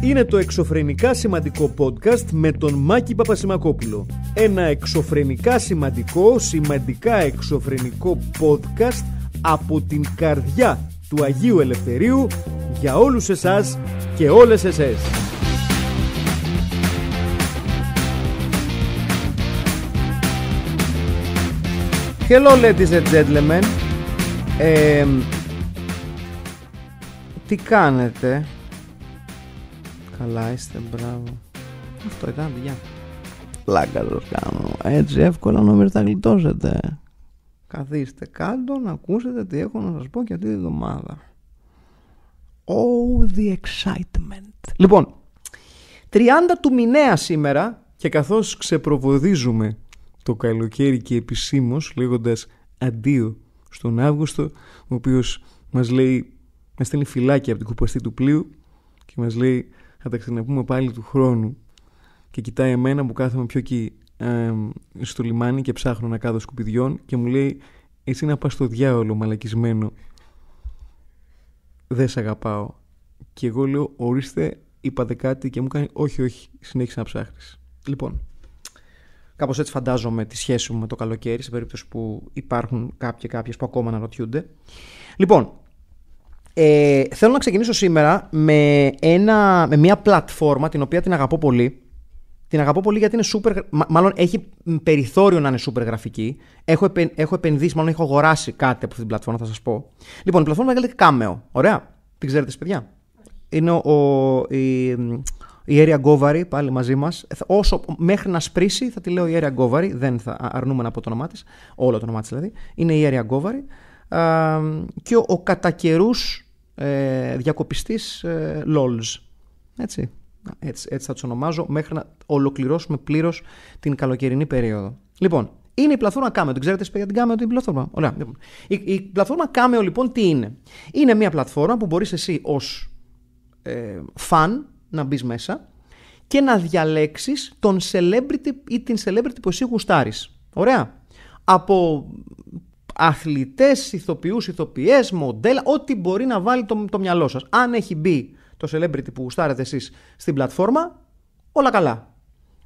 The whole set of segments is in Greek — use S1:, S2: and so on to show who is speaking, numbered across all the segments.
S1: είναι το εξωφρενικά σημαντικό podcast με τον Μάκη Παπασημακόπουλο. Ένα εξωφρενικά σημαντικό, σημαντικά εξωφρενικό podcast από την καρδιά του Αγίου Ελευθερίου για όλους εσάς και όλες εσές. Hello ladies and gentlemen. τι κάνετε, Καλά είστε, μπράβο. Αυτό ήταν, γεια. Πλάκα σας κάνω. Έτσι εύκολα νομίζω θα γλιτώσετε. Καθίστε κάτω να ακούσετε τι έχω να σας πω για αυτή τη εβδομάδα. Oh, the excitement. Λοιπόν, 30 του μηνέα σήμερα και καθώς ξεπροβοδίζουμε το καλοκαίρι και επισήμως λέγοντας αντίο στον Αύγουστο, ο οποίος μας λέει, μας στέλνει φυλάκια από την κουπαστή του πλοίου και μας λέει θα τα ξαναπούμε πάλι του χρόνου και κοιτάει εμένα που κάθομαι πιο εκεί στο λιμάνι και ψάχνω να κάτω σκουπιδιών και μου λέει εσύ να πας στο διάολο μαλακισμένο δεν σε αγαπάω και εγώ λέω ορίστε είπατε κάτι και μου κάνει όχι όχι συνέχισε να ψάχνεις λοιπόν Κάπως έτσι φαντάζομαι τη σχέση μου με το καλοκαίρι, σε περίπτωση που υπάρχουν κάποιοι κάποιες που ακόμα αναρωτιούνται. Λοιπόν, ε, θέλω να ξεκινήσω σήμερα με, ένα, με μια πλατφόρμα την οποία την αγαπώ πολύ. Την αγαπώ πολύ γιατί είναι super, μάλλον έχει περιθώριο να είναι super γραφική. Έχω, έχω επενδύσει, μάλλον έχω αγοράσει κάτι από αυτή την πλατφόρμα, θα σας πω. Λοιπόν, η πλατφόρμα λέγεται Cameo. Ωραία. Την ξέρετε, παιδιά. Είναι ο, η, η Area πάλι μαζί μας. Όσο μέχρι να σπρίσει, θα τη λέω η Area Govary. Δεν θα αρνούμε να πω το όνομά της. Όλο το όνομά της δηλαδή. Είναι η Area Govary. Και ο, ο κατά ε, διακοπιστής LOLs. Ε, έτσι. έτσι, έτσι θα τους ονομάζω μέχρι να ολοκληρώσουμε πλήρως την καλοκαιρινή περίοδο. Λοιπόν, είναι η πλατφόρμα Cameo. Την ξέρετε, για την Cameo, την πλατφόρμα. Ωραία. Λοιπόν. Η, η πλατφόρμα Cameo, λοιπόν, τι είναι. Είναι μια πλατφόρμα που μπορείς εσύ ως ε, fan να μπεις μέσα και να διαλέξεις τον celebrity ή την celebrity που εσύ γουστάρεις. Ωραία. Από αθλητές, ηθοποιούς, ηθοποιές, μοντέλα, ό,τι μπορεί να βάλει το, το μυαλό σας. Αν έχει μπει το celebrity που γουστάρετε εσείς στην πλατφόρμα, όλα καλά.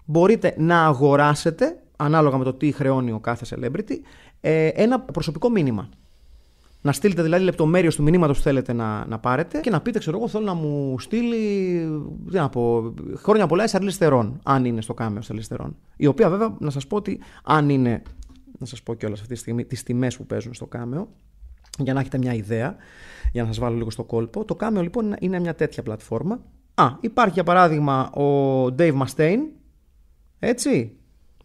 S1: Μπορείτε να αγοράσετε, ανάλογα με το τι χρεώνει ο κάθε celebrity, ε, ένα προσωπικό μήνυμα. Να στείλετε δηλαδή λεπτομέρειες του μηνύματος που θέλετε να, να πάρετε και να πείτε, ξέρω εγώ, θέλω να μου στείλει. Τι να πω, χρόνια πολλά Σαρλί αν είναι στο κάμεο Σαρλί Η οποία βέβαια να σας πω ότι αν είναι να σας πω κιόλας αυτή τη στιγμή τις τιμές που παίζουν στο Κάμεο για να έχετε μια ιδέα, για να σας βάλω λίγο στο κόλπο. Το κάμεο λοιπόν είναι μια τέτοια πλατφόρμα. Α, υπάρχει για παράδειγμα ο Dave Mustaine, έτσι,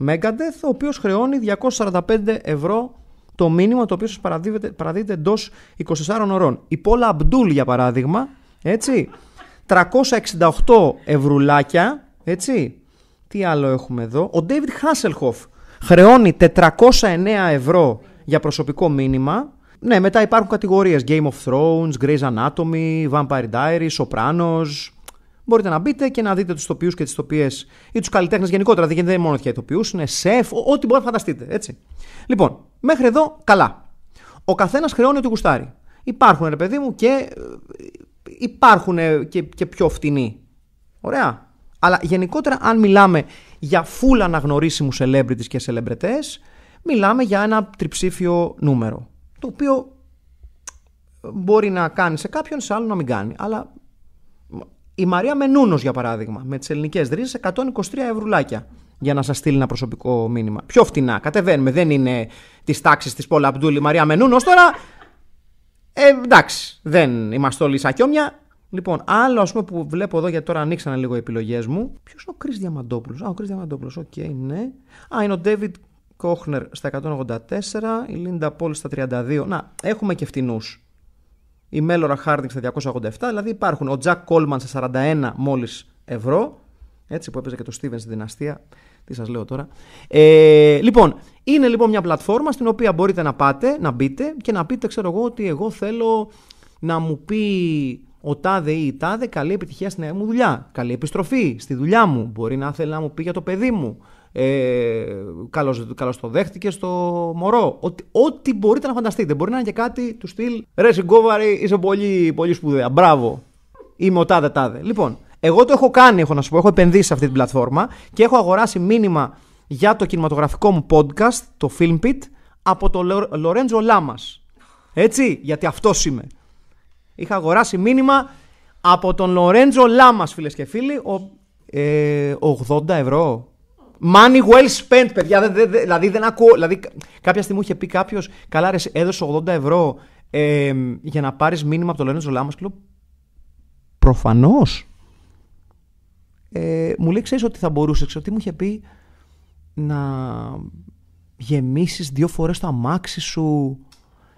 S1: Megadeth, ο οποίος χρεώνει 245 ευρώ το μήνυμα το οποίο σας παραδίδεται εντό 24 ωρών. Η Πόλα Αμπτούλ για παράδειγμα, έτσι, 368 ευρουλάκια, έτσι. Τι άλλο έχουμε εδώ, ο David Hasselhoff, χρεώνει 409 ευρώ για προσωπικό μήνυμα. Ναι, μετά υπάρχουν κατηγορίες Game of Thrones, Grey's Anatomy, Vampire Diaries, Sopranos. Μπορείτε να μπείτε και να δείτε τους τοπιούς και τις τοπίες ή τους καλλιτέχνες γενικότερα, δεν είναι μόνο για τοπιούς, είναι σεφ, ό,τι μπορείτε να φανταστείτε, έτσι. Λοιπόν, μέχρι εδώ καλά. Ο καθένας χρεώνει ό,τι γουστάρει. Υπάρχουν, ρε παιδί μου, και ε, υπάρχουν ε, και, και πιο φτηνοί. Ωραία. Αλλά γενικότερα, αν μιλάμε για φούλα αναγνωρίσιμους celebrities και σελεμπρετέ, μιλάμε για ένα τριψήφιο νούμερο. Το οποίο μπορεί να κάνει σε κάποιον, σε άλλον να μην κάνει. Αλλά η Μαρία Μενούνος, για παράδειγμα, με τις ελληνικές ρίζες, 123 ευρουλάκια για να σας στείλει ένα προσωπικό μήνυμα. Πιο φτηνά, κατεβαίνουμε, δεν είναι της τάξης της Πόλα η Μαρία Μενούνος τώρα. Ε, εντάξει, δεν είμαστε όλοι σακιόμια, Λοιπόν, άλλο ας πούμε που βλέπω εδώ γιατί τώρα ανοίξανε λίγο οι επιλογές μου. Ποιος είναι ο Κρι Διαμαντόπουλος. Α, ο Κρι Διαμαντόπουλος, οκ, okay, ναι. Α, είναι ο Ντέβιτ Κόχνερ στα 184, η Λίντα Πόλ στα 32. Να, έχουμε και φτηνούς. Η μέλλορα Χάρντινγκ στα 287, δηλαδή υπάρχουν. Ο Τζακ Κόλμαν στα 41 μόλις ευρώ. Έτσι που έπαιζε και το Στίβεν στη δυναστεία. Τι σας λέω τώρα. Ε, λοιπόν, είναι λοιπόν μια πλατφόρμα στην οποία μπορείτε να πάτε, να μπείτε και να πείτε, ξέρω εγώ, ότι εγώ θέλω να μου πει ο τάδε ή η τάδε καλή επιτυχία στην νέα μου δουλειά. Καλή επιστροφή στη δουλειά μου. Μπορεί να θέλει να μου πει για το παιδί μου. Ε, καλώς, το δέχτηκε στο μωρό. Ό, ό,τι μπορείτε να φανταστείτε. Μπορεί να είναι και κάτι του στυλ «Ρε συγκόβαρη, είσαι πολύ, πολύ σπουδαία. Μπράβο. Είμαι ο τάδε τάδε». Λοιπόν, εγώ το έχω κάνει, έχω να σου πω. Έχω επενδύσει σε αυτή την πλατφόρμα και έχω αγοράσει μήνυμα για το κινηματογραφικό μου podcast, το FilmPit, από τον Λορέντζο Λάμας. Έτσι, γιατί αυτός είμαι. Είχα αγοράσει μήνυμα από τον Λορέντζο Λάμας, φίλες και φίλοι. Ο... Ε, 80 ευρώ. Money well spent, παιδιά. δηλαδή, δεν ακούω. Δηλαδή, κάποια στιγμή είχε πει κάποιος, καλά, ρε, έδωσε 80 ευρώ ε, για να πάρεις μήνυμα από τον Λορέντζο Λάμας. Και λέω, προφανώς. Ε, μου λέει, ξέρεις ότι θα μπορούσε. ότι τι μου είχε πει να γεμίσεις δύο φορές το αμάξι σου,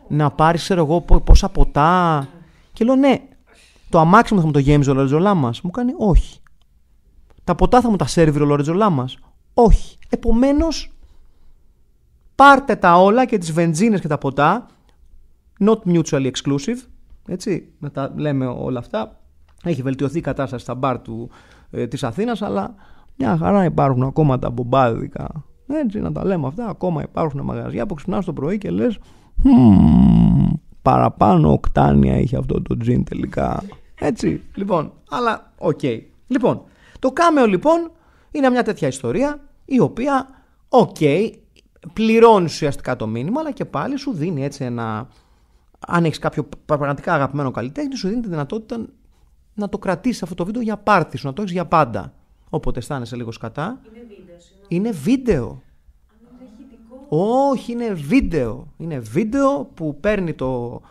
S1: να πάρεις πόσα ποτά. Και λέω ναι, το αμάξι μου θα μου το γέμιζε ο Λαρετζολά μας. Μου κάνει όχι. Τα ποτά θα μου τα σερβίρε ο μας. Όχι. Επομένως, πάρτε τα όλα και τις βενζίνες και τα ποτά. Not mutually exclusive. Έτσι, να τα λέμε όλα αυτά. Έχει βελτιωθεί η κατάσταση στα μπαρ του, ε, της Αθήνας, αλλά μια χαρά υπάρχουν ακόμα τα μπομπάδικα. Έτσι, να τα λέμε αυτά, ακόμα υπάρχουν μαγαζιά που ξυπνάς το πρωί και λες παραπάνω οκτάνια είχε αυτό το τζιν τελικά. Έτσι, λοιπόν, αλλά οκ. Λοιπόν, το κάμεο λοιπόν είναι μια τέτοια ιστορία η οποία, οκ, okay, πληρώνει ουσιαστικά το μήνυμα, αλλά και πάλι σου δίνει έτσι ένα. Αν έχεις κάποιο πραγματικά αγαπημένο καλλιτέχνη, σου δίνει τη δυνατότητα να το κρατήσεις αυτό το βίντεο για πάρτι σου, να το έχεις για πάντα. Όποτε αισθάνεσαι λίγο σκατά. Είναι βίντεο. Είναι βίντεο. Όχι, είναι βίντεο. Είναι βίντεο που παίρνει το,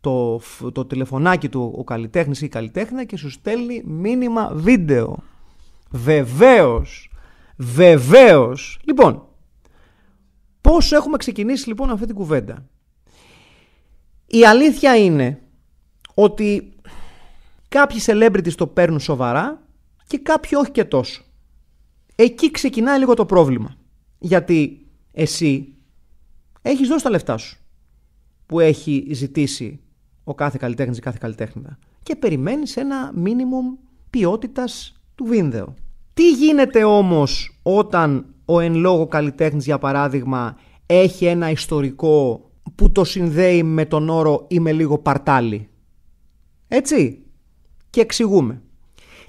S1: το, το τηλεφωνάκι του ο καλλιτέχνης ή η καλλιτέχνα και σου στέλνει μήνυμα βίντεο. Βεβαίως. Βεβαίως. Λοιπόν, πώς έχουμε ξεκινήσει λοιπόν αυτή την κουβέντα. Η αλήθεια είναι ότι κάποιοι celebrities το παίρνουν σοβαρά και κάποιοι όχι και τόσο. Εκεί ξεκινάει λίγο το πρόβλημα. Γιατί εσύ έχεις δώσει τα λεφτά σου που έχει ζητήσει ο κάθε καλλιτέχνης ή κάθε καλλιτέχνητα και περιμένεις ένα μίνιμουμ ποιότητας του βίντεο. Τι γίνεται όμως όταν ο εν λόγω καλλιτέχνης για παράδειγμα έχει ένα ιστορικό που το συνδέει με τον όρο με λίγο παρτάλι». Έτσι. Και εξηγούμε.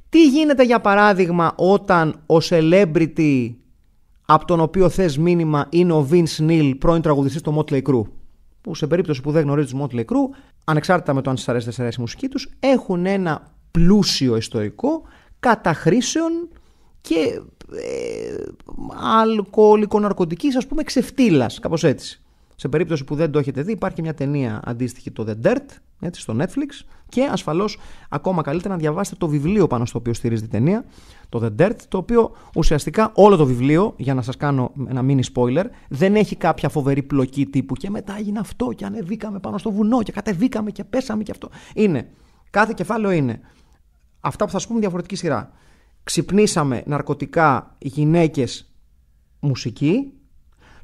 S1: Τι γίνεται για παράδειγμα όταν ο celebrity από τον οποίο θες μήνυμα είναι ο Vince Neil, πρώην τραγουδιστής του Motley Crue. Που σε περίπτωση που δεν γνωρίζεις του Motley Crue, ανεξάρτητα με το αν σας αρέσει, δεν αρέσει η μουσική τους, έχουν ένα πλούσιο ιστορικό καταχρήσεων και ε, αλκοολικο-ναρκωτικής, ας πούμε, ξεφτύλας, κάπως έτσι. Σε περίπτωση που δεν το έχετε δει, υπάρχει μια ταινία αντίστοιχη, το The Dirt, έτσι, στο Netflix. Και ασφαλώς, ακόμα καλύτερα να διαβάσετε το βιβλίο πάνω στο οποίο στηρίζεται η ταινία, το The Dirt, το οποίο ουσιαστικά όλο το βιβλίο, για να σας κάνω ένα mini spoiler, δεν έχει κάποια φοβερή πλοκή τύπου. Και μετά έγινε αυτό, και ανεβήκαμε πάνω στο βουνό, και κατεβήκαμε και πέσαμε και αυτό. Είναι. Κάθε κεφάλαιο είναι. Αυτά που θα σου πούμε διαφορετική σειρά. Ξυπνήσαμε ναρκωτικά, γυναίκες, μουσική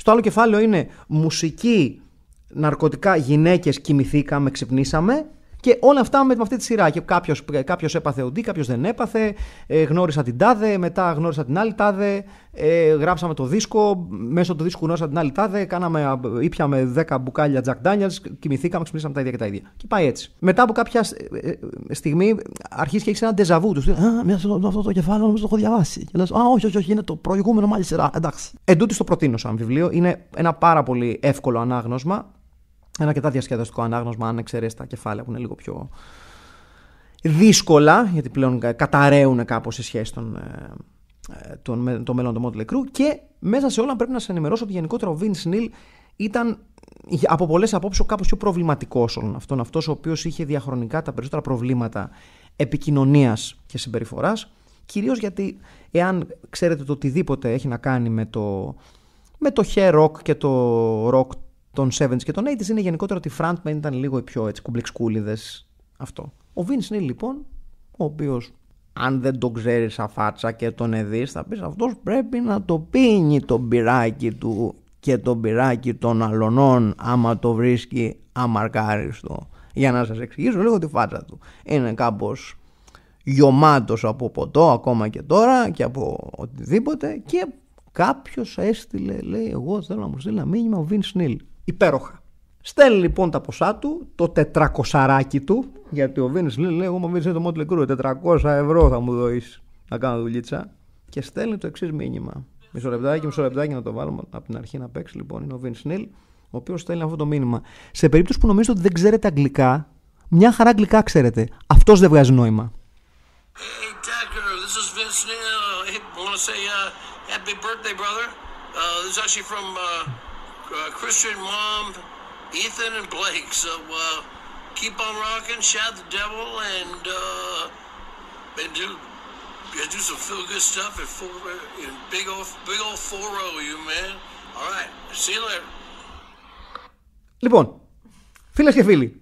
S1: στο άλλο κεφάλαιο είναι μουσική, ναρκωτικά, γυναίκες, κοιμηθήκαμε, ξυπνήσαμε και όλα αυτά με, αυτή τη σειρά. Και κάποιος κάποιος έπαθε οντί, κάποιος δεν έπαθε. Ε, γνώρισα την τάδε, μετά γνώρισα την άλλη τάδε. Ε, γράψαμε το δίσκο. Μέσω του δίσκου γνώρισα την άλλη τάδε. Κάναμε, ήπιαμε 10 μπουκάλια Jack Daniels. Κοιμηθήκαμε, ξυπνήσαμε τα ίδια και τα ίδια. Και πάει έτσι. Μετά από κάποια ε, ε, στιγμή αρχίζει και έχει ένα ντεζαβού του. με αυτό το κεφάλαιο νομίζω το έχω διαβάσει. Και λες, Α, όχι, όχι, όχι, είναι το προηγούμενο μάλιστα. Εντάξει. το προτείνω σαν βιβλίο. Είναι ένα πάρα πολύ εύκολο ανάγνωσμα ένα αρκετά διασκεδαστικό ανάγνωσμα, αν εξαιρέσει τα κεφάλαια που είναι λίγο πιο δύσκολα, γιατί πλέον καταραίουν κάπως σε σχέση των, ε, ε, των, των μέλων του Motley Και μέσα σε όλα πρέπει να σα ενημερώσω ότι γενικότερα ο Vince Neil ήταν από πολλές απόψεις ο κάπως πιο προβληματικός όλων αυτών. Αυτός ο οποίος είχε διαχρονικά τα περισσότερα προβλήματα επικοινωνίας και συμπεριφοράς. Κυρίως γιατί, εάν ξέρετε το οτιδήποτε έχει να κάνει με το, με το hair rock και το rock των 70s και των 80s είναι γενικότερα ότι οι frontmen ήταν λίγο οι πιο έτσι, αυτό. Ο Vince είναι λοιπόν ο οποίος αν δεν τον ξέρει σαν φάτσα και τον εδείς θα πεις αυτός πρέπει να το πίνει το μπυράκι του και το μπυράκι των αλωνών άμα το βρίσκει αμαρκάριστο. Για να σας εξηγήσω λίγο τη φάτσα του. Είναι κάπως γιωμάτος από ποτό ακόμα και τώρα και από οτιδήποτε και Κάποιος έστειλε, λέει, εγώ θέλω να μου στείλει ένα μήνυμα ο Βιν Σνίλ. Υπέροχα. Στέλνει λοιπόν τα ποσά του, το τετρακοσαράκι του, γιατί ο Βιν Σνίλ λέει: Εγώ μου βρίσκεται το Motley Crue, 400 ευρώ θα μου δώσει να κάνω δουλίτσα. Και στέλνει το εξής μήνυμα. Μισό λεπτάκι, μισό λεπτάκι να το βάλουμε από την αρχή να παίξει. Λοιπόν, είναι ο Βιν Σνίλ, ο οποίος στέλνει αυτό το μήνυμα. Σε περίπτωση που νομίζετε ότι δεν ξέρετε αγγλικά, μια χαρά αγγλικά ξέρετε. Αυτός δεν βγάζει νόημα. Hey, Tucker, this is Vince say, uh, happy birthday, brother. Uh, this is actually from uh, uh, Christian Mom, Ethan, and Blake. So uh, keep on rocking, shout the devil, and and do yeah, do some feel good stuff at four in big old big old four you man. All right, see you later. Λοιπόν, φίλες και φίλοι,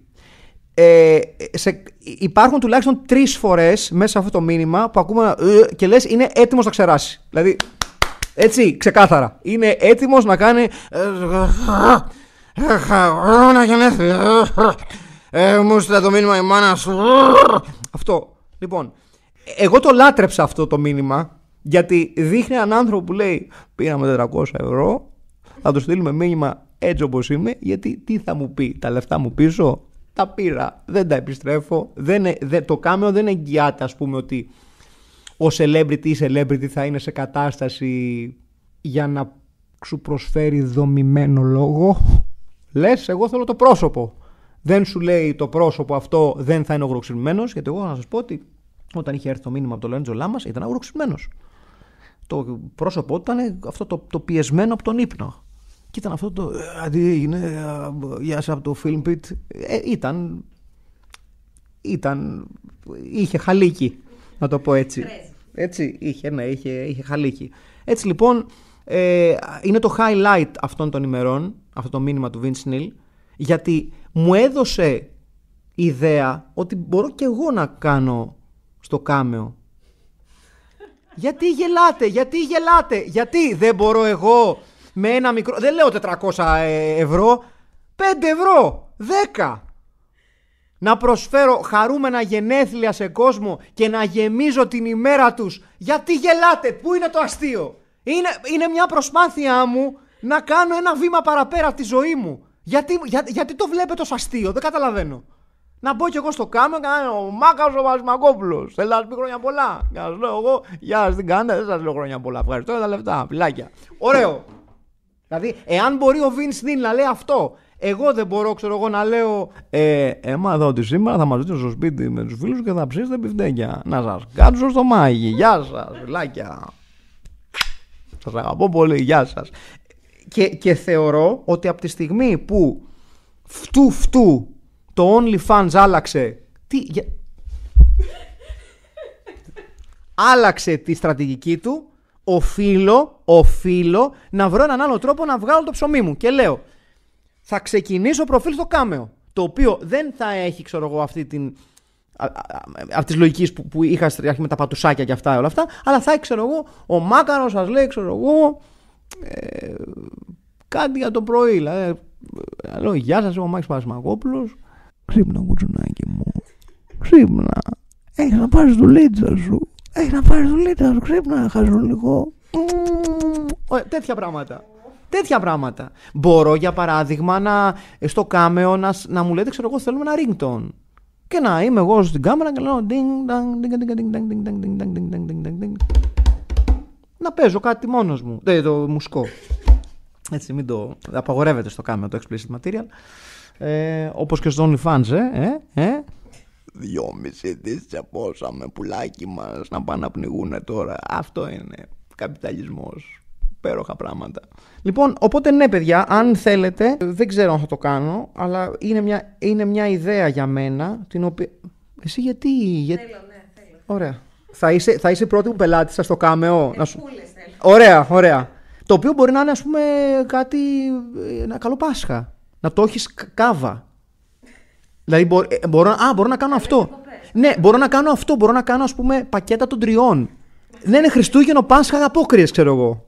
S1: ε, σε, υπάρχουν τουλάχιστον τρεις φορές μέσα σε αυτό το μήνυμα που ακούμε ε, και λες είναι έτοιμος να ξεράσει. Δηλαδή, έτσι, ξεκάθαρα. Είναι έτοιμος να κάνει. Να ε, γενέθλια. Μου στείλα το μήνυμα η μάνα σου. Αυτό. Λοιπόν, εγώ το λάτρεψα αυτό το μήνυμα. Γιατί δείχνει έναν άνθρωπο που λέει Πήραμε 400 ευρώ. Θα του στείλουμε μήνυμα έτσι όπως είμαι. Γιατί τι θα μου πει, τα λεφτά μου πίσω. Τα πήρα. Δεν τα επιστρέφω. Δεν, ε, το κάμεο δεν εγγυάται, ας πούμε, ότι ο celebrity ή celebrity θα είναι σε κατάσταση για να σου προσφέρει δομημένο λόγο. Λες, εγώ θέλω το πρόσωπο. Δεν σου λέει το πρόσωπο αυτό δεν θα είναι ογροξυλμένο, γιατί εγώ να σας πω ότι όταν είχε έρθει το μήνυμα από τον Λέντζο Λάμας ήταν ογροξυλμένο. Το πρόσωπό ήταν αυτό το, το πιεσμένο από τον ύπνο. Και ήταν αυτό το. «Ε, αντί έγινε, ε, γεια σας από το Film ε, ήταν. ήταν. είχε χαλίκι να το πω έτσι. Έτσι είχε, ναι, είχε, είχε χαλίκι. Έτσι λοιπόν, ε, είναι το highlight αυτών των ημερών, αυτό το μήνυμα του Vince Neil, γιατί μου έδωσε ιδέα ότι μπορώ και εγώ να κάνω στο κάμεο. γιατί γελάτε, γιατί γελάτε, γιατί δεν μπορώ εγώ με ένα μικρό, δεν λέω 400 ευρώ, 5 ευρώ, 10, να προσφέρω χαρούμενα γενέθλια σε κόσμο και να γεμίζω την ημέρα τους. Γιατί γελάτε, πού είναι το αστείο. Είναι, είναι μια προσπάθειά μου να κάνω ένα βήμα παραπέρα από τη ζωή μου. Γιατί, γιατί το βλέπετε ως αστείο, δεν καταλαβαίνω. Να μπω κι εγώ στο κάμερο και να ο Μάκας ο Βασμακόπουλος. Θέλω να σου πει χρόνια πολλά. Για να λέω εγώ, Γεια σας, την κάνετε, δεν σας λέω χρόνια πολλά. Ευχαριστώ για τα λεφτά, φιλάκια. Ωραίο. δηλαδή, εάν μπορεί ο Βιν να λέει αυτό εγώ δεν μπορώ, ξέρω εγώ, να λέω ε, Εμά εδώ ότι σήμερα θα μαζευτείτε στο σπίτι με τους φίλους και θα ψήσετε πιφτέκια. Να σας κάτσω στο μάγι. Γεια σας, φιλάκια. Σας αγαπώ πολύ. Γεια σας. Και, και θεωρώ ότι από τη στιγμή που φτού φτού το OnlyFans άλλαξε. Τι, άλλαξε τη στρατηγική του. Οφείλω, οφείλω να βρω έναν άλλο τρόπο να βγάλω το ψωμί μου. Και λέω, θα ξεκινήσω προφίλ στο κάμεο. Το οποίο δεν θα έχει, ξέρω εγώ, αυτή την. αυτή της λογικής που, που είχα με τα πατουσάκια και αυτά όλα αυτά, αλλά θα έχει, ξέρω εγώ, ο Μάκαρος σας λέει, ξέρω εγώ, ε, κάτι για το πρωί. Δηλαδή, λέω, Γεια σας, είμαι ο Μάκης Πασμακόπουλο. Ξύπνα, κουτσουνάκι μου. Ξύπνα. Έχεις να πάρεις δουλίτσα σου. Έχεις να πάρεις δουλίτσα σου. Ξύπνα, χαζουλικό. Mm. Τέτοια πράγματα. Τέτοια πράγματα. Μπορώ για παράδειγμα να, στο κάμεο να, να μου λέτε, ξέρω εγώ, θέλουμε ένα ρίγκτον Και να είμαι εγώ στην κάμερα και λέω Να παίζω κάτι μόνος μου. Ε, το μουσικό. Έτσι, μην το απαγορεύεται στο κάμεο το explicit material. Ε, όπως και στο OnlyFans, ε, ε, ε. Δυόμιση δίσια πόσα πουλάκι μας να πάνε να πνιγούνε τώρα. Αυτό είναι καπιταλισμός υπέροχα πράγματα. Λοιπόν, οπότε ναι, παιδιά, αν θέλετε, δεν ξέρω αν θα το κάνω, αλλά είναι μια, είναι μια ιδέα για μένα, την οποία. Εσύ γιατί. Θέλω, ναι, θέλω. Ωραία. Θα είσαι, θα είσαι πρώτη μου πελάτη στο κάμεο. Ε, να σου... θέλω. Ωραία, ωραία. Το οποίο μπορεί να είναι, ας πούμε, κάτι. Ένα καλό Πάσχα. Να το έχεις κάβα. Δηλαδή, ε, μπορώ, α, μπορώ να κάνω αυτό. Ναι, μπορώ να κάνω αυτό. Μπορώ να κάνω, ας πούμε, πακέτα των τριών. Δεν είναι Χριστούγεννο, Πάσχα, απόκριε, ξέρω εγώ.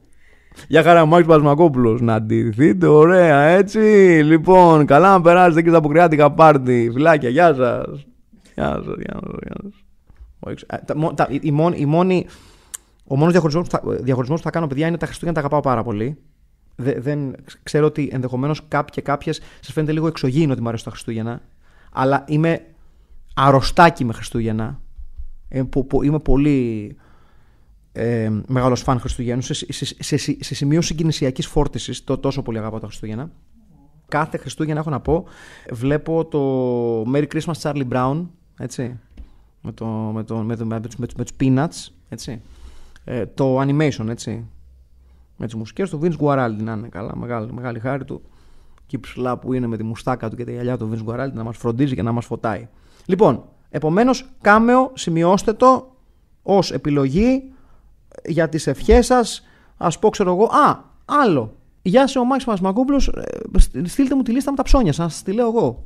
S1: Για χαρά, Μάκης Πασμακόπουλος. Να ντυθείτε, ωραία, έτσι. Λοιπόν, καλά να περάσετε και στα αποκριάτικα πάρτι. Φιλάκια, γεια σας. Γεια σας, γεια σας. Ε, η μόνη. Ο μόνος διαχωρισμός που, θα κάνω, παιδιά, είναι τα Χριστούγεννα τα αγαπάω πάρα πολύ. Δε, δεν, ξέρω ότι ενδεχομένως κάποιοι και κάποιες σας φαίνεται λίγο εξωγήινο ότι μου αρέσουν τα Χριστούγεννα. Αλλά είμαι αρρωστάκι με Χριστούγεννα. Ε, είμαι πολύ ε, μεγάλος φαν Χριστουγέννους, σε, σε, σε, σε σημείο συγκινησιακής φόρτισης. Το τόσο πολύ αγαπάω τα Χριστούγεννα. Κάθε Χριστούγεννα έχω να πω, βλέπω το Merry Christmas Charlie Brown, έτσι, με, το, με, το, με, το, με, τους, με, Peanuts, έτσι, ε, το animation, έτσι, με τις μουσικές του Vince Guaraldi να είναι καλά, μεγάλη, μεγάλη χάρη του και ψηλά που είναι με τη μουστάκα του και τα γυαλιά του Vince Guaraldi να μας φροντίζει και να μας φωτάει. Λοιπόν, επομένως, κάμεο, σημειώστε το ως επιλογή για τις ευχές σας, ας πω ξέρω εγώ, α, άλλο. Γεια σε ο Μάξ Μακούμπλος. Ε, στείλτε μου τη λίστα με τα ψώνια σας, τη λέω εγώ.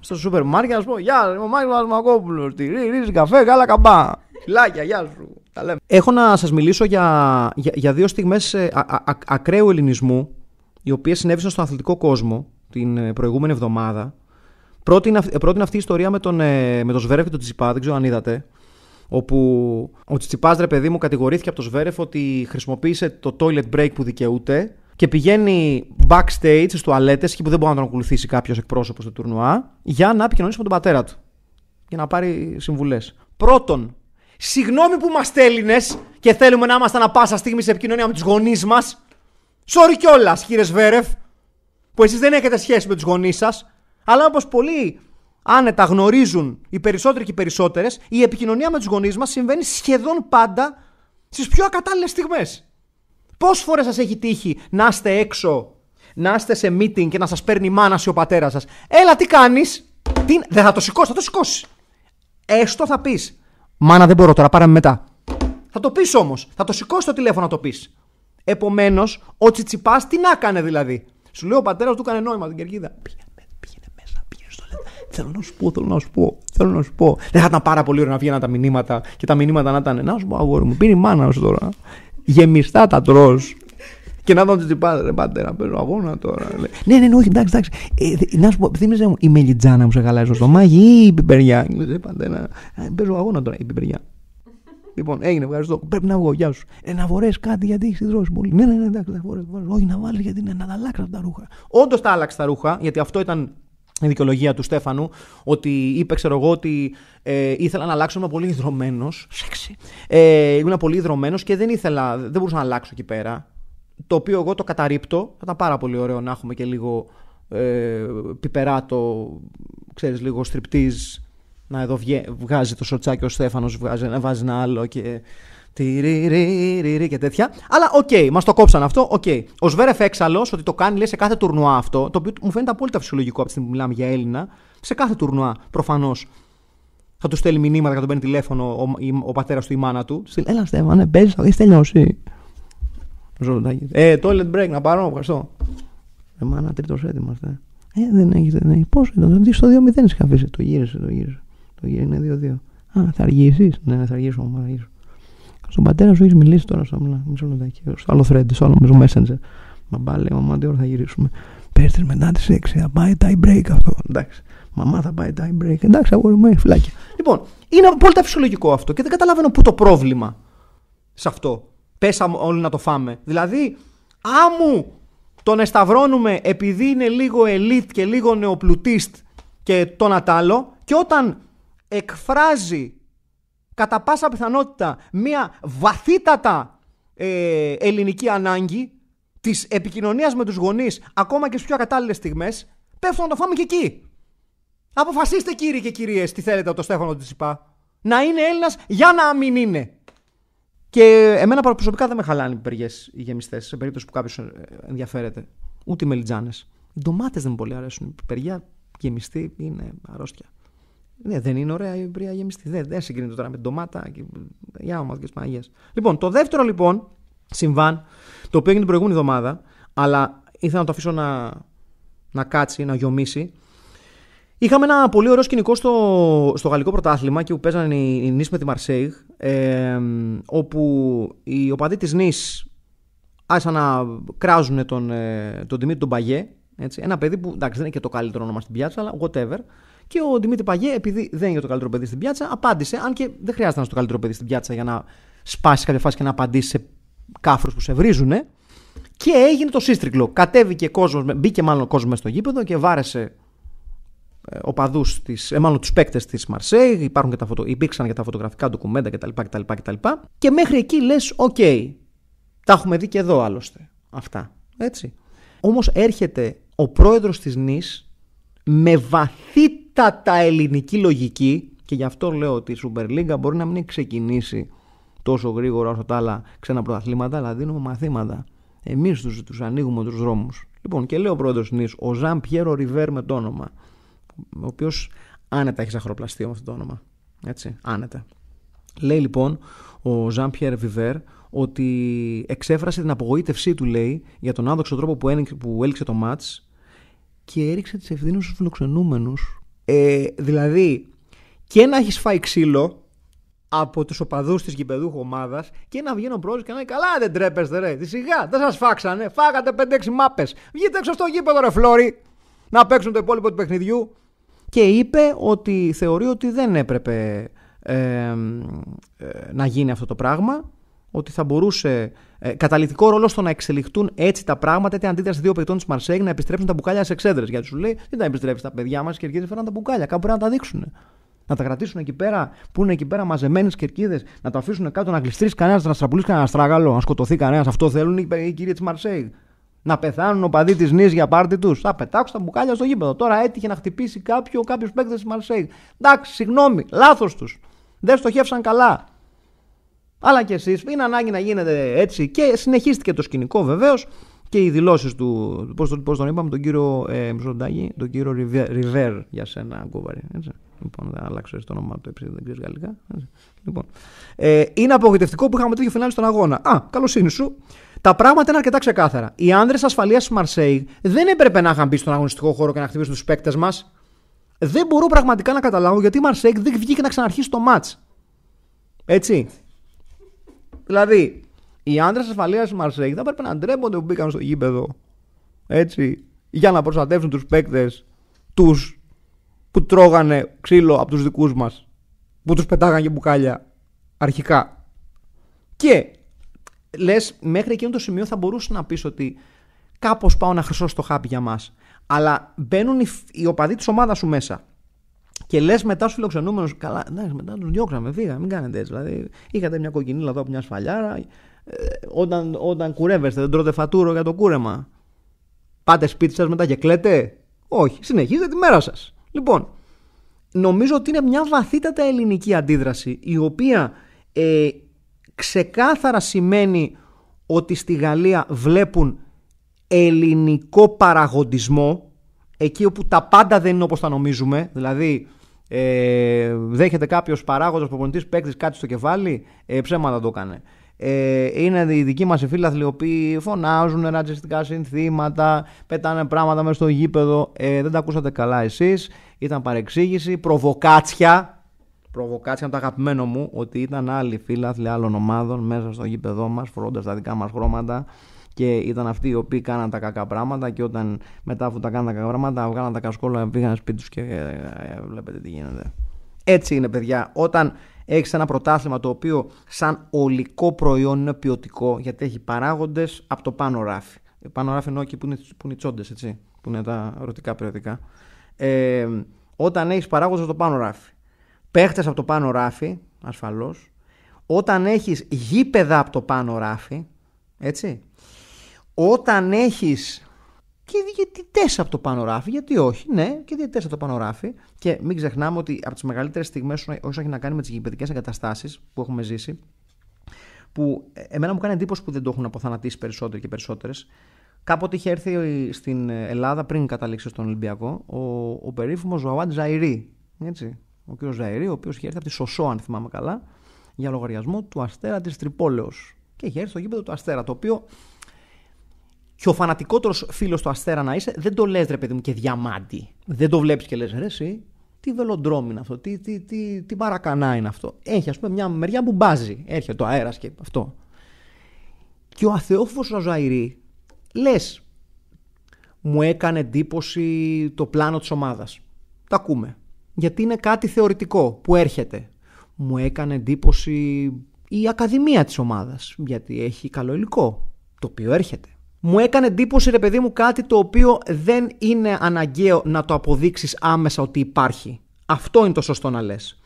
S1: Στο σούπερ μάρκετ, ας πω, γεια, ο Μάξ Μακούμπλος. τη ρίζει καφέ, γάλα, καμπά. Φιλάκια, γεια σου. Τα λέμε. Έχω να σας μιλήσω για, για, για δύο στιγμές ε, α, α, α, ακραίου ελληνισμού, οι οποίες συνέβησαν στον αθλητικό κόσμο την ε, προηγούμενη εβδομάδα. Πρώτη είναι, αυτή η ιστορία με τον, με τον Σβέρεφ και τον Τσιπά, δεν ξέρω αν είδατε όπου ο Τσιτσιπάς ρε παιδί μου κατηγορήθηκε από το Σβέρεφ ότι χρησιμοποίησε το toilet break που δικαιούται και πηγαίνει backstage στις τουαλέτες εκεί που δεν μπορεί να τον ακολουθήσει κάποιος εκπρόσωπος του τουρνουά για να επικοινωνήσει με τον πατέρα του για να πάρει συμβουλές. Πρώτον, συγγνώμη που είμαστε Έλληνες και θέλουμε να είμαστε ανα πάσα στιγμή σε επικοινωνία με τους γονείς μας. Sorry κιόλας, κύριε Σβέρεφ, που εσείς δεν έχετε σχέση με τους γονείς σας, αλλά όπως πολλοί άνετα γνωρίζουν οι περισσότεροι και οι περισσότερες, η επικοινωνία με τους γονείς μας συμβαίνει σχεδόν πάντα στις πιο ακατάλληλες στιγμές. Πόσες φορές σας έχει τύχει να είστε έξω, να είστε σε meeting και να σας παίρνει η μάνα ή ο πατέρας σας. Έλα, τι κάνεις. Τι... Δεν θα το σηκώσει, θα το σηκώσει. Έστω θα πεις. Μάνα δεν μπορώ τώρα, πάρε με μετά. Θα το πεις όμως. Θα το σηκώσει το τηλέφωνο να το πεις. Επομένως, ο Τσιτσιπάς τι να κάνει δηλαδή. Σου λέει ο πατέρας του έκανε νόημα την κερκίδα. Θέλω να σου πω, θέλω να σου πω, θέλω να σου πω. Δεν θα ήταν πάρα πολύ ωραία να βγαίνουν τα μηνύματα και τα μηνύματα να ήταν Να σου πω, αγόρι μου, πήρε μάνα τώρα. Γεμιστά τα τρώ. Και να δω τι τσιπάδε, ρε να παίζω αγώνα τώρα. ναι, ναι, ναι, όχι, εντάξει, εντάξει. Ε, να σου πω, θύμιζε μου, η μελιτζάνα μου σε καλά στο στομάχι ή η πιπεριά. Ρε πατέρα, παίζω αγώνα τώρα η πιπερια πατε να Λοιπόν, έγινε, ευχαριστώ. Πρέπει να βγω, γεια σου. Ε, να φορές κάτι γιατί έχεις δρόση πολύ. Ναι, ναι, ναι, εντάξει, Όχι, να βάλεις γιατί είναι να αλλάξει τα ρούχα. Όντως τα άλλαξες τα ρούχα, γιατί αυτό ήταν η δικαιολογία του Στέφανου ότι είπε, ξέρω εγώ, ότι ε, ήθελα να αλλάξω. Είμαι πολύ υδρωμένο. Σεξι. Ε, ήμουν πολύ υδρωμένο και δεν ήθελα, δεν μπορούσα να αλλάξω εκεί πέρα. Το οποίο εγώ το καταρρύπτω. Θα ήταν πάρα πολύ ωραίο να έχουμε και λίγο ε, πιπεράτο, ξέρεις, λίγο στριπτή. να εδώ βγάζει το σοτσάκι ο Στέφανος, βγάζει, βάζει ένα άλλο και και τέτοια. Αλλά οκ, okay, μας το κόψαν αυτό. Okay. Ο Σβέρεφ έξαλλος ότι το κάνει λέει, σε κάθε τουρνουά αυτό, το οποίο μου φαίνεται απόλυτα φυσιολογικό από τη στιγμή που μιλάμε για Έλληνα. Σε κάθε τουρνουά, προφανώς. Θα του στέλνει μηνύματα και θα τον παίρνει τηλέφωνο ο, ο, ο πατέρας του ή η μάνα του. Στην Έλα, Στέφανε, παίζει, θα έχει τελειώσει. Ζωντάκι. Ε, toilet break να πάρω, ευχαριστώ. Ε, μάνα, τρίτος έτοιμαστε. Ε, δεν έχεις, δεν έχεις. Πώ ήταν, το 2-0 είχα αφήσει. Το γύρισε, το γύρισε. Το γύρισε, είναι 2-2. Α, θα αργήσεις. Ναι, ναι, θα αργήσω, θα αργήσω. Στον πατέρα σου έχεις μιλήσει τώρα στο Στο άλλο thread, στο άλλο messenger. Μαμπά λέει, μαμά, τι ώρα θα γυρίσουμε. Πέστρε μετά τι 6, θα πάει tie break αυτό. Εντάξει. Μαμά θα πάει tie break. Εντάξει, αγόρι μου, φυλάκια. Λοιπόν, είναι απόλυτα φυσιολογικό αυτό και δεν καταλαβαίνω πού το πρόβλημα σε αυτό. Πέσαμε όλοι να το φάμε. Δηλαδή, άμου τον εσταυρώνουμε επειδή είναι λίγο elite και λίγο νεοπλουτίστ και τον άλλο και όταν εκφράζει κατά πάσα πιθανότητα μια βαθύτατα ε, ελληνική ανάγκη της επικοινωνίας με τους γονείς, ακόμα και στις πιο ακατάλληλες στιγμές, πέφτουν να το φάμε και εκεί. Αποφασίστε κύριοι και κυρίες τι θέλετε από τον Στέφανο Τσιπά. Να είναι Έλληνας για να μην είναι. Και εμένα προσωπικά δεν με χαλάνε οι πυπεριέ οι γεμιστές, σε περίπτωση που κάποιος ε, ενδιαφέρεται. Ούτε οι μελιτζάνες. Οι ντομάτες δεν μου πολύ αρέσουν. Η πιπεριά γεμιστή είναι αρρώστια. Ναι, δεν είναι ωραία η εμπειρία γεμιστή. Δεν, δεν συγκρίνεται τώρα με ντομάτα και γιάμα και παγιές. Λοιπόν, το δεύτερο λοιπόν συμβάν, το οποίο έγινε την προηγούμενη εβδομάδα, αλλά ήθελα να το αφήσω να, να κάτσει, να γιομίσει. Είχαμε ένα πολύ ωραίο σκηνικό στο, στο γαλλικό πρωτάθλημα και που παίζανε οι οι με τη Μαρσέιγ, ε, όπου οι οπαδοί της Νίσ άρχισαν να κράζουν τον, ε, τον Δημήτρη τον Παγιέ. Έτσι. Ένα παιδί που εντάξει, δεν είναι και το καλύτερο όνομα στην πιάτσα, αλλά whatever. Και ο Δημήτρη Παγιέ, επειδή δεν είναι το καλύτερο παιδί στην πιάτσα, απάντησε. Αν και δεν χρειάζεται να είσαι το καλύτερο παιδί στην πιάτσα για να σπάσει κάποια φάση και να απαντήσει σε κάφρους που σε βρίζουν. Και έγινε το σύστρικλο. Κατέβηκε κόσμος, μπήκε μάλλον κόσμος μέσα στο γήπεδο και βάρεσε ε, οπαδού της, ε, μάλλον τους παίκτες της Μαρσέη. και τα φωτο, υπήρξαν και τα φωτογραφικά ντοκουμέντα κτλ. κτλ, Και μέχρι εκεί λες, οκ. Okay, τα έχουμε δει και εδώ άλλωστε. Αυτά. Έτσι. Όμως έρχεται ο πρόεδρος της Νης με βαθύ τα ελληνική λογική και γι' αυτό λέω ότι η Super League μπορεί να μην ξεκινήσει τόσο γρήγορα όσο τα άλλα ξένα πρωταθλήματα, αλλά δίνουμε μαθήματα. Εμείς τους τους ανοίγουμε τους δρόμους. Λοιπόν, και λέει ο πρόεδρος της ο Ζαν Πιέρο Ριβέρ με το όνομα, ο οποίος άνετα έχει με αυτό το όνομα. Έτσι, άνετα. Λέει λοιπόν ο Ζαν Πιέρ Βιβέρ ότι εξέφρασε την απογοήτευσή του, λέει, για τον άδοξο τρόπο που, έληξε το μάτ και έριξε τις ευθύνες στους φιλοξενούμενους ε, δηλαδή, και να έχεις φάει ξύλο από τους οπαδούς της γηπεδούχου ομάδας και να βγαίνει ο πρόεδρο και να λέει: Καλά, δεν τρέπεστε, ρε. Τι σιγά, δεν σας φάξανε. Φάγατε 5-6 μάπες. Βγείτε έξω στο γήπεδο, ρε Φλόρι, να παίξουν το υπόλοιπο του παιχνιδιού. Και είπε ότι θεωρεί ότι δεν έπρεπε ε, ε, να γίνει αυτό το πράγμα ότι θα μπορούσε ε, καταλητικό ρόλο στο να εξελιχθούν έτσι τα πράγματα, είτε αντίδραση δύο παιδιών της Μαρσέγ να επιστρέψουν τα μπουκάλια σε εξέδρες. Γιατί σου λέει, δεν τα επιστρέψεις τα παιδιά μας, οι κερκίδες φέραν τα μπουκάλια, κάπου πρέπει να τα δείξουν. Να τα κρατήσουν εκεί πέρα, που είναι εκεί πέρα μαζεμένες κερκίδες, να τα αφήσουν κάτω, να γλιστρήσει κανένας, να στραπουλήσει κανένας στράγαλο, να σκοτωθεί κανένας. Αυτό θέλουν οι, οι κύριοι της Μαρσέη. Να πεθάνουν παδί της Νης για πάρτι τους. Θα πετάξουν τα μπουκάλια στο γήπεδο. Τώρα έτυχε να χτυπήσει κάποιο, κάποιος παίκτης της Εντάξει, συγγνώμη, λάθος τους. Δεν στοχεύσαν καλά αλλά και εσείς. Είναι ανάγκη να γίνεται έτσι. Και συνεχίστηκε το σκηνικό βεβαίως και οι δηλώσεις του. Πώς τον, πώς τον είπαμε, τον κύριο ε, Μισοντάγη, τον κύριο Ριβέρ, για σένα, Κούβαρη. Έτσι. Λοιπόν, δεν άλλαξε το όνομά του, επειδή δεν ξέρεις γαλλικά. Λοιπόν. Ε, είναι απογοητευτικό που είχαμε τέτοιο φινάλι στον αγώνα. Α, καλοσύνη σου. Τα πράγματα είναι αρκετά ξεκάθαρα. Οι άνδρες ασφαλείας της Μαρσέη δεν έπρεπε να είχαν μπει στον αγωνιστικό χώρο και να χτυπήσουν τους παίκτες μας. Δεν μπορώ πραγματικά να καταλάβω γιατί η Μαρσέη δεν βγήκε να ξαναρχίσει το ματ. Έτσι. Δηλαδή, οι άντρες ασφαλείας τη Μαρσέη θα έπρεπε να ντρέπονται που μπήκαν στο γήπεδο έτσι, για να προστατεύσουν τους παίκτες τους που τρώγανε ξύλο από τους δικούς μας, που τους πετάγανε και μπουκάλια αρχικά. Και λες, μέχρι εκείνο το σημείο θα μπορούσε να πεις ότι κάπως πάω να χρυσώ το χάπι για μας. Αλλά μπαίνουν οι, οι οπαδοί της ομάδας σου μέσα. Και λες μετά στους φιλοξενούμενους, καλά, ναι, μετά τους διώξαμε, φύγαμε, μην κάνετε έτσι. Δηλαδή, είχατε μια κοκκινίλα εδώ από μια σφαλιάρα. Ε, όταν, όταν κουρεύεστε, δεν τρώτε φατούρο για το κούρεμα. Πάτε σπίτι σας μετά και κλαίτε. Όχι, συνεχίζετε τη μέρα σας. Λοιπόν, νομίζω ότι είναι μια βαθύτατα ελληνική αντίδραση η οποία ε, ξεκάθαρα σημαίνει ότι στη Γαλλία βλέπουν ελληνικό παραγοντισμό εκεί όπου τα πάντα δεν είναι όπως τα νομίζουμε δηλαδή ε, δέχεται κάποιος παράγοντας προπονητής παίκτης κάτι στο κεφάλι, ε, ψέματα το έκανε. Ε, είναι οι δικοί μας οι φίλαθλοι οι οποίοι φωνάζουν ρατσιστικά συνθήματα, πετάνε πράγματα μέσα στο γήπεδο. Ε, δεν τα ακούσατε καλά εσείς. Ήταν παρεξήγηση, προβοκάτσια. Προβοκάτσια από το αγαπημένο μου ότι ήταν άλλοι φίλαθλοι άλλων ομάδων μέσα στο γήπεδό μας, φορώντας τα δικά μας χρώματα και ήταν αυτοί οι οποίοι κάναν τα κακά πράγματα και όταν μετά αφού τα κάναν τα κακά πράγματα βγάλαν τα κασκόλα, πήγαν σπίτι τους και ε, ε, ε βλέπετε τι γίνεται. Έτσι είναι παιδιά, όταν έχεις ένα πρωτάθλημα το οποίο σαν ολικό προϊόν είναι ποιοτικό γιατί έχει παράγοντες από το πάνω ράφι. Ε, πάνω ράφι εννοώ και που είναι, που είναι οι τσόντες, έτσι, που είναι τα ερωτικά περιοδικά. Ε, όταν έχεις παράγοντες από το πάνω ράφι, παίχτες από το πάνω ράφι, ασφαλώς, όταν έχεις γήπεδα από το πάνω ράφι, έτσι, όταν έχεις και διαιτητές από το πανοράφι, γιατί όχι, ναι, και διαιτητές από το πανοράφι. Και μην ξεχνάμε ότι από τις μεγαλύτερες στιγμές όσο έχει να κάνει με τις γηπαιδικές εγκαταστάσεις που έχουμε ζήσει, που εμένα μου κάνει εντύπωση που δεν το έχουν αποθανατήσει περισσότεροι και περισσότερες. Κάποτε είχε έρθει στην Ελλάδα πριν καταλήξει στον Ολυμπιακό ο, ο περίφημος Ζαϊρή. Έτσι, ο κ. Ζαϊρή, ο οποίος είχε έρθει από τη Σωσό, αν θυμάμαι καλά, για λογαριασμό του Αστέρα της Τρυπόλεως. Και είχε έρθει στο γήπεδο του Αστέρα, το οποίο και ο φανατικότερος φίλος του Αστέρα να είσαι, δεν το λες ρε παιδί μου και διαμάντι. Δεν το βλέπεις και λες ρε εσύ, τι βελοντρόμι είναι αυτό, τι, τι, τι, τι παρακανά είναι αυτό. Έχει ας πούμε μια μεριά που μπάζει, έρχεται το αέρας και αυτό. Και ο αθεόφοβος Ζαϊρή, λες, μου έκανε εντύπωση το πλάνο της ομάδας. Τα ακούμε. Γιατί είναι κάτι θεωρητικό που έρχεται. Μου έκανε εντύπωση η ακαδημία της ομάδας, γιατί έχει καλό υλικό, το οποίο έρχεται μου έκανε εντύπωση ρε παιδί μου κάτι το οποίο δεν είναι αναγκαίο να το αποδείξεις άμεσα ότι υπάρχει. Αυτό είναι το σωστό να λες.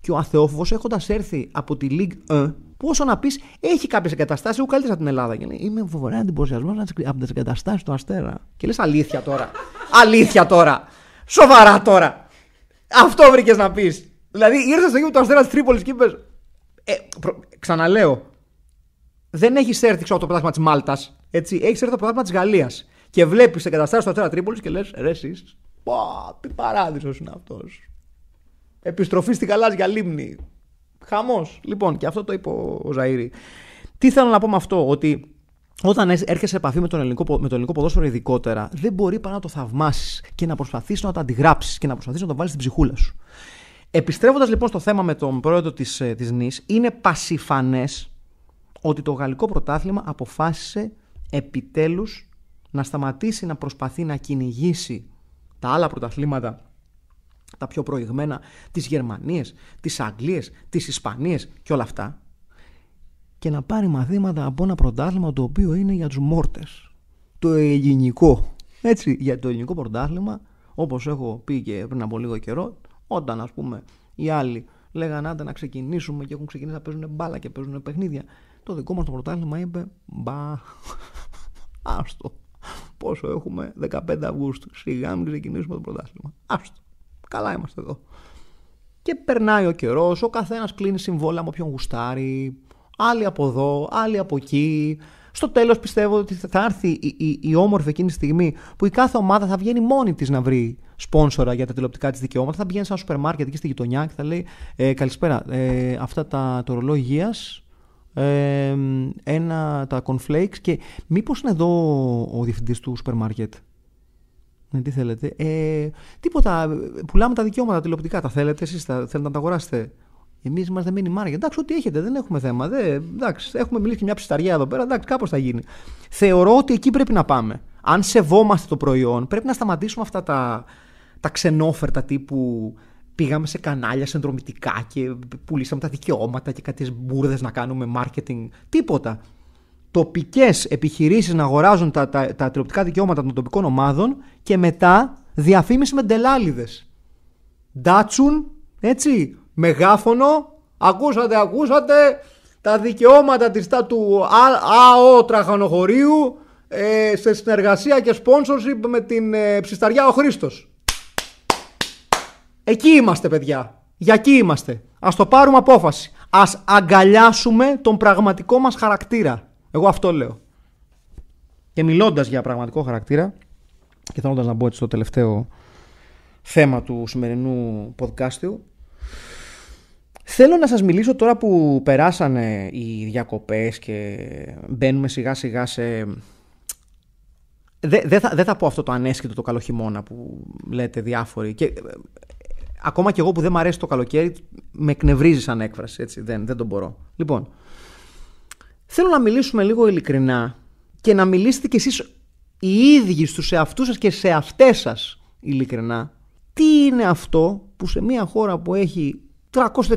S1: Και ο Αθεόφοβος έχοντας έρθει από τη Ligue 1, ε, πόσο να πεις, έχει κάποιες εγκαταστάσεις Εγώ καλύτερα από την Ελλάδα. Και λέει, Είμαι φοβερά εντυπωσιασμένος από τις εγκαταστάσεις του Αστέρα. Και λες, αλήθεια τώρα. αλήθεια τώρα. Σοβαρά τώρα. Αυτό βρήκες να πεις. Δηλαδή ήρθες στο γήπεδο του Αστέρα της Τρίπολης και είπες. Ε, Ξαναλέω, δεν έχεις έρθει ξέρω, το πράγμα της Μάλτας. Έχεις έρθει το πρωτάθλημα της Γαλλίας. Και βλέπεις την εγκαταστάσει του Αστέρα Τρίπολης και λες, ρε, εσύ. Πα, τι παράδεισος είναι αυτός. Επιστροφή στην Γαλάζια λίμνη. Χαμός. Λοιπόν, και αυτό το είπε ο Ζαήρη. Τι θέλω να πω με αυτό, ότι όταν έρχεσαι σε επαφή με τον ελληνικό, το ελληνικό ποδόσφαιρο ειδικότερα, δεν μπορεί παρά να το θαυμάσεις και να προσπαθήσει να το αντιγράψεις και να προσπαθήσει να το βάλεις στην ψυχούλα σου. Επιστρέφοντας λοιπόν στο θέμα με τον πρόεδρο της της ε, είναι πασιφανές ότι το γαλλικό πρωτάθλημα αποφάσισε επιτέλους να σταματήσει να προσπαθεί να κυνηγήσει τα άλλα πρωταθλήματα τα πιο προηγμένα της Γερμανίας, της Αγγλίας, της Ισπανίας και όλα αυτά και να πάρει μαθήματα από ένα πρωτάθλημα το οποίο είναι για τους μόρτες το ελληνικό έτσι για το ελληνικό πρωτάθλημα όπως έχω πει και πριν από λίγο καιρό όταν ας πούμε οι άλλοι λέγανε άντε να ξεκινήσουμε και έχουν ξεκινήσει να παίζουν μπάλα και παίζουν παιχνίδια το δικό μας το πρωτάθλημα είπε μπα, άστο. Πόσο έχουμε 15 Αυγούστου. Σιγά μην ξεκινήσουμε το πρωτάθλημα. Άστο. Καλά είμαστε εδώ. Και περνάει ο καιρός, ο καθένας κλείνει συμβόλαια με όποιον γουστάρει. Άλλοι από εδώ, άλλοι από εκεί. Στο τέλος πιστεύω ότι θα έρθει η, η, η όμορφη εκείνη τη στιγμή που η κάθε ομάδα θα βγαίνει μόνη της να βρει σπόνσορα για τα τηλεοπτικά της δικαιώματα. Θα πηγαίνει σε ένα σούπερ μάρκετ εκεί στη γειτονιά και θα λέει ε, Καλησπέρα. Ε, αυτά τα, το ρολόι υγείας ε, ένα, τα cornflakes και μήπως είναι εδώ ο διευθυντής του σούπερ μάρκετ. Ναι, τι θέλετε. Ε, τίποτα, πουλάμε τα δικαιώματα τηλεοπτικά, τα θέλετε εσείς, τα, θέλετε να τα αγοράσετε. Εμείς είμαστε μείνει μάρκετ, Εντάξει, ό,τι έχετε, δεν έχουμε θέμα. Δε, εντάξει, έχουμε μιλήσει και μια ψυσταριά εδώ πέρα. Εντάξει, κάπως θα γίνει. Θεωρώ ότι εκεί πρέπει να πάμε. Αν σεβόμαστε το προϊόν, πρέπει να σταματήσουμε αυτά τα, τα ξενόφερτα τύπου πήγαμε σε κανάλια συνδρομητικά και πουλήσαμε τα δικαιώματα και κάτι μπουρδες να κάνουμε marketing. Τίποτα. Τοπικές επιχειρήσεις να αγοράζουν τα, τα, τηλεοπτικά δικαιώματα των τοπικών ομάδων και μετά διαφήμιση με ντελάλιδες. Ντάτσουν, έτσι, μεγάφωνο, ακούσατε, ακούσατε, τα δικαιώματα της τα του ΑΟ Τραχανοχωρίου ε, σε συνεργασία και sponsorship με την ε, ψισταριά ο Χρήστος. Εκεί είμαστε, παιδιά. Για εκεί είμαστε. Ας το πάρουμε απόφαση. Ας αγκαλιάσουμε τον πραγματικό μας χαρακτήρα. Εγώ αυτό λέω. Και μιλώντας για πραγματικό χαρακτήρα, και θέλοντας να μπω έτσι στο τελευταίο θέμα του σημερινού podcast Θέλω να σας μιλήσω τώρα που περάσανε οι διακοπές και μπαίνουμε σιγά σιγά σε... Δεν θα, πω αυτό το ανέσκητο το καλό που λέτε διάφοροι και Ακόμα και εγώ που δεν μου αρέσει το καλοκαίρι, με εκνευρίζει σαν έκφραση. Έτσι, δεν, δεν τον μπορώ. Λοιπόν, θέλω να μιλήσουμε λίγο ειλικρινά και να μιλήσετε κι εσείς οι ίδιοι στους εαυτούς σας και σε αυτές σας ειλικρινά. Τι είναι αυτό που σε μια χώρα που έχει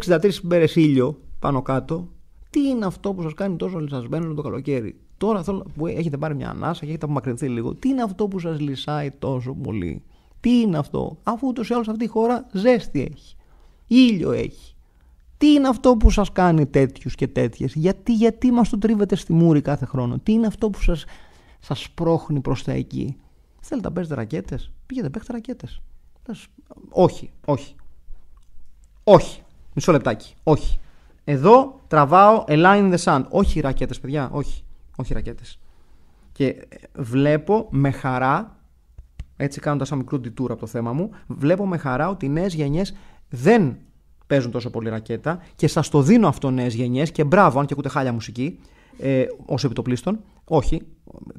S1: 363 μπέρες ήλιο πάνω κάτω, τι είναι αυτό που σας κάνει τόσο λυσασμένο το καλοκαίρι. Τώρα που έχετε πάρει μια ανάσα και έχετε απομακρυνθεί λίγο, τι είναι αυτό που σας λυσάει τόσο πολύ. Τι είναι αυτό, αφού ούτως ή άλλως αυτή η αλλως αυτη ζέστη έχει, ήλιο έχει. Τι είναι αυτό που σας κάνει τέτοιους και τέτοιες, γιατί, γιατί μας το τρίβετε στη μούρη κάθε χρόνο, τι είναι αυτό που σας, σας πρόχνει προς τα εκεί. Θέλετε να παίζετε ρακέτες, πήγαινε παίχτε ρακέτες. Όχι, όχι, όχι, μισό λεπτάκι, όχι. Εδώ τραβάω a line in the sun. Όχι ρακέτες, παιδιά, όχι. Όχι ρακέτες. Και βλέπω με χαρά έτσι κάνοντας ένα μικρό detour από το θέμα μου, βλέπω με χαρά ότι οι νέες γενιές δεν παίζουν τόσο πολύ ρακέτα και σας το δίνω αυτό νέες γενιές και μπράβο, αν και ακούτε χάλια μουσική, ε, ως επιτοπλίστων. Όχι,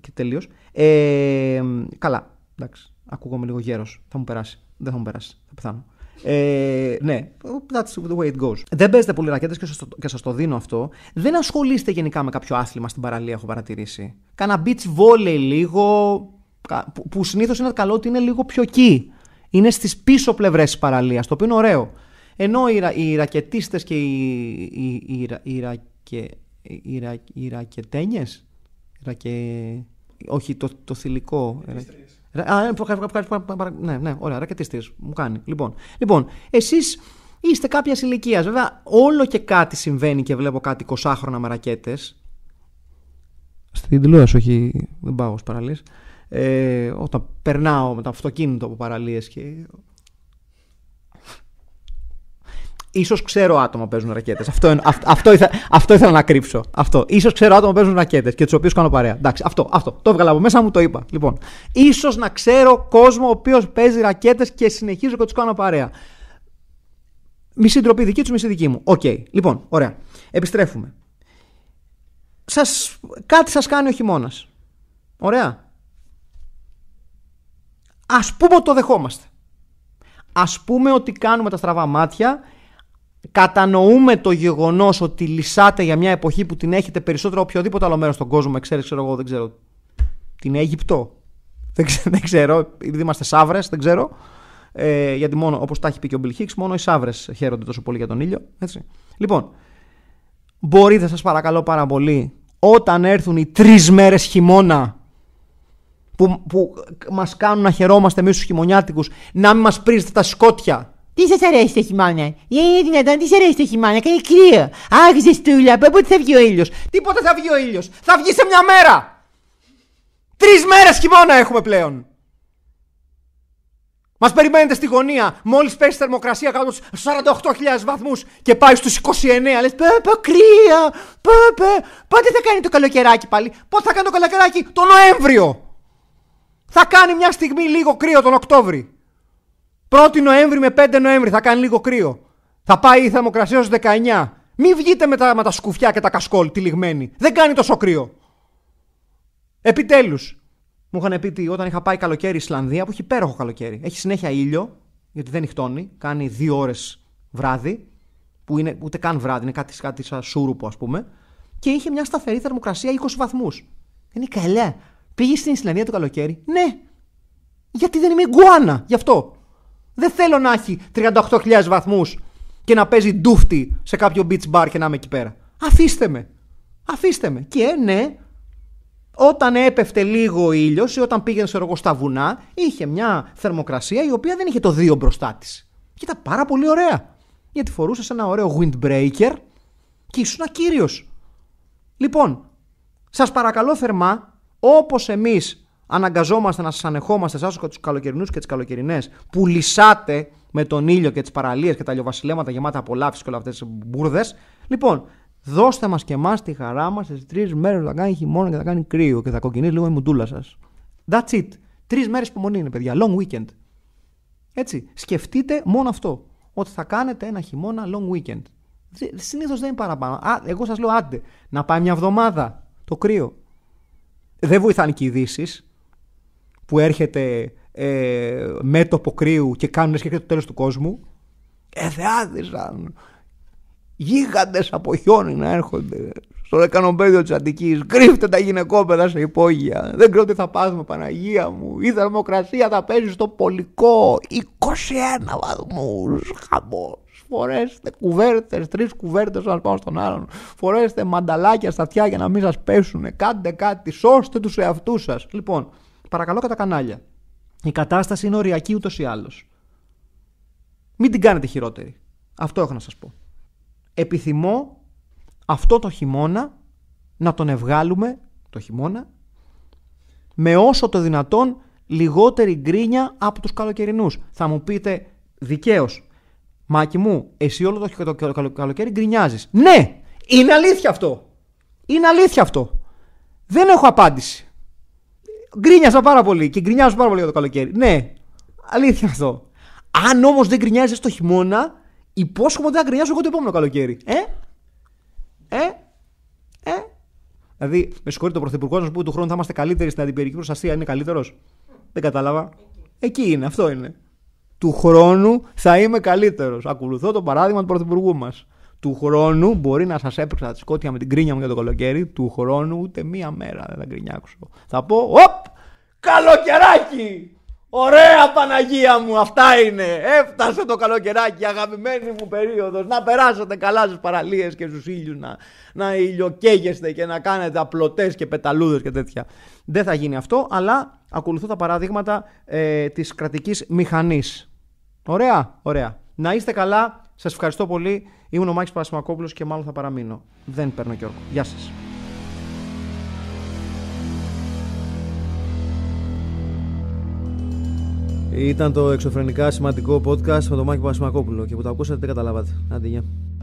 S1: και τελείως. Ε, καλά, εντάξει, ακούγομαι λίγο γέρος. Θα μου περάσει. Δεν θα μου περάσει. Θα πεθάνω. Ε, ναι, that's the way it goes. Δεν παίζετε πολύ ρακέτες και, σας το, σας το δίνω αυτό. Δεν ασχολείστε γενικά με κάποιο άθλημα στην παραλία, έχω παρατηρήσει. Κάνα beach volley λίγο, που συνήθως είναι καλό ότι είναι λίγο πιο εκεί. Είναι στις πίσω πλευρές της παραλίας, το οποίο είναι ωραίο. Ενώ οι, οι ρακετίστες και οι, οι, οι, οι, οι, οι ρακετένιες. Ρακε... Όχι, το, το θηλυκό. Ε, α, ε, ναι, ναι, ωραία, ρακετίστε. Μου κάνει. Λοιπόν, λοιπόν εσείς είστε κάποια ηλικίας. Βέβαια, όλο και κάτι συμβαίνει και βλέπω κάτι χρόνια με ρακέτες. Στην τηλεόραση, όχι. Δεν πάω ως παραλίες ε, όταν περνάω με το αυτοκίνητο από παραλίες και... Ίσως ξέρω άτομα που παίζουν ρακέτες. Αυτό, αυτό, ήθελα, να κρύψω. Αυτό. Ίσως ξέρω άτομα που παίζουν ρακέτες και τους οποίους κάνω παρέα. Εντάξει, αυτό, αυτό. Το έβγαλα από μέσα μου, το είπα. Λοιπόν, ίσως να ξέρω κόσμο ο οποίος παίζει ρακέτες και συνεχίζω και τους κάνω παρέα. Μη ντροπή δική τους, μισή δική μου. Οκ. Λοιπόν, ωραία. Επιστρέφουμε. Σας, κάτι σας κάνει ο χειμώνας Ωραία. Ας πούμε ότι το δεχόμαστε. Ας πούμε ότι κάνουμε τα στραβά μάτια, κατανοούμε το γεγονός ότι λυσάτε για μια εποχή που την έχετε περισσότερο οποιοδήποτε άλλο μέρος στον κόσμο, ξέρεις, ξέρω εγώ, δεν ξέρω, την Αίγυπτο, δεν ξέρω, δεν ξέρω επειδή είμαστε σαύρες, δεν ξέρω, ε, γιατί μόνο, όπως τα έχει πει και ο Μπιλ μόνο οι σαύρες χαίρονται τόσο πολύ για τον ήλιο, έτσι. Λοιπόν, μπορείτε σας παρακαλώ πάρα πολύ, όταν έρθουν οι τρεις μέρες χειμώνα που, που μας κάνουν να χαιρόμαστε εμείς τους χειμωνιάτικους, να μην μας πρίζετε τα σκότια. Τι σας αρέσει το χειμώνα, Δεν είναι δυνατόν, τι σας αρέσει το χειμώνα, κάνει κρύο. Αχ, ζεστούλα, πέ πότε θα βγει ο ήλιος. Τίποτα θα βγει ο ήλιος. Θα βγει σε μια μέρα. Τρεις μέρες χειμώνα έχουμε πλέον. Μας περιμένετε στη γωνία, μόλις πέσει η θερμοκρασία κάτω στους 48.000 βαθμούς και πάει στους 29. Λες, πε, Πότε θα κάνει το καλοκαιράκι πάλι, πότε θα κάνει το καλοκαιράκι, το Νοέμβριο. Θα κάνει μια στιγμή λίγο κρύο τον Οκτώβρη. 1η Νοέμβρη με 5 Νοέμβρη θα κάνει λίγο κρύο. Θα πάει η θερμοκρασία στους 19. Μην βγείτε με τα, με τα σκουφιά και τα κασκόλ τυλιγμένοι. Δεν κάνει τόσο κρύο. Επιτέλους, μου είχαν πει ότι όταν είχα πάει καλοκαίρι η Ισλανδία, που έχει υπέροχο καλοκαίρι, έχει συνέχεια ήλιο, γιατί δεν νυχτώνει, κάνει δύο ώρες βράδυ, που είναι ούτε καν βράδυ, είναι κάτι, κάτι σαν σούρουπο ας πούμε, και είχε μια σταθερή θερμοκρασία 20 βαθμούς. Είναι καλά. Πήγε στην Ισλανδία το καλοκαίρι. Ναι. Γιατί δεν είμαι γκουάνα. Γι' αυτό. Δεν θέλω να έχει 38.000 βαθμούς και να παίζει ντούφτι σε κάποιο beach bar και να είμαι εκεί πέρα. Αφήστε με. Αφήστε με. Και ναι, όταν έπεφτε λίγο ο ήλιος ή όταν πήγαινε σε εγώ στα βουνά, είχε μια θερμοκρασία η οποία δεν είχε το δύο μπροστά της. Και ήταν πάρα πολύ ωραία. Γιατί φορούσες ένα ωραίο windbreaker και ήσουν ακύριο. Λοιπόν, σας παρακαλώ θερμά, Όπως εμείς αναγκαζόμαστε να σας ανεχόμαστε εσάς τους καλοκαιρινούς και τις καλοκαιρινές που λυσάτε με τον ήλιο και τις παραλίες και τα λιοβασιλέματα γεμάτα απολαύσει και όλα αυτές τις μπουρδες. Λοιπόν, δώστε μας και εμάς τη χαρά μας στις τρεις μέρες που θα κάνει χειμώνα και θα κάνει κρύο και θα κοκκινείς λίγο η μουντούλα σας. That's it. Τρεις μέρες υπομονή είναι, παιδιά. Long weekend. Έτσι. Σκεφτείτε μόνο αυτό. Ότι θα κάνετε ένα χειμώνα long weekend. Συνήθως δεν είναι παραπάνω. Α, εγώ σας λέω άντε, να πάει μια εβδομάδα το κρύο. Δεν βοηθάνε και οι ειδήσεις που έρχεται ε, μέτωπο κρύου και κάνουν για το τέλος του κόσμου. Εθεάδησαν γίγαντες από χιόνι να έρχονται στο λεκανοπέδιο της Αντικής. Κρύφτε τα γυναικόπαιδα σε υπόγεια. Δεν ξέρω τι θα πάθουμε Παναγία μου. Η θερμοκρασία θα παίζει στο πολικό. 21 βαθμούς. Χαμός φορέστε κουβέρτες, τρεις κουβέρτες να πάω στον άλλον. Φορέστε μανταλάκια στα αυτιά για να μην σας πέσουν. Κάντε κάτι, σώστε τους εαυτούς σας. Λοιπόν, παρακαλώ κατά κανάλια. Η κατάσταση είναι οριακή ούτως ή άλλως. Μην την κάνετε χειρότερη. Αυτό έχω να σας πω. Επιθυμώ αυτό το χειμώνα να τον ευγάλουμε το χειμώνα με όσο το δυνατόν λιγότερη γκρίνια από τους καλοκαιρινούς. Θα μου πείτε δικαίως Μάκη μου, εσύ όλο το καλοκαίρι γκρινιάζεις. Ναι! Είναι αλήθεια αυτό. Είναι αλήθεια αυτό. Δεν έχω απάντηση. Γκρίνιασα πάρα πολύ και γκρινιάζω πάρα πολύ για το καλοκαίρι. Ναι, αλήθεια αυτό. Αν όμως δεν γκρινιάζεις το χειμώνα, υπόσχομαι ότι θα γκρινιάζω εγώ το επόμενο καλοκαίρι. Ε, ε, ε. Δηλαδή, με συγχωρείτε, ο Πρωθυπουργός να σου πει του χρόνου θα είμαστε καλύτεροι στην αντιπυρική προστασία. Είναι καλύτερος. Δεν κατάλαβα. Εκεί είναι, αυτό είναι του χρόνου θα είμαι καλύτερος. Ακολουθώ το παράδειγμα του Πρωθυπουργού μας. Του χρόνου μπορεί να σας έπρεξα τα σκότια με την κρίνια μου για το καλοκαίρι. Του χρόνου ούτε μία μέρα δεν θα γκρινιάξω. Θα πω, Οπ! Καλοκαιράκι! Ωραία Παναγία μου, αυτά είναι. Έφτασε το καλοκαιράκι, αγαπημένη μου περίοδος. Να περάσετε καλά στις παραλίες και στους ήλιους, να, να ηλιοκαίγεστε και να κάνετε απλωτές και πεταλούδες και τέτοια. Δεν θα γίνει αυτό, αλλά ακολουθώ τα παραδείγματα ε, της κρατικής μηχανής. Ωραία, ωραία. Να είστε καλά. Σας ευχαριστώ πολύ. Ήμουν ο Μάκης Πασμακόπουλος και μάλλον θα παραμείνω. Δεν παίρνω και όρκο. Γεια σας. Ήταν το εξωφρενικά σημαντικό podcast με τον Μάκη Πασμακόπουλο και που το ακούσατε δεν καταλάβατε.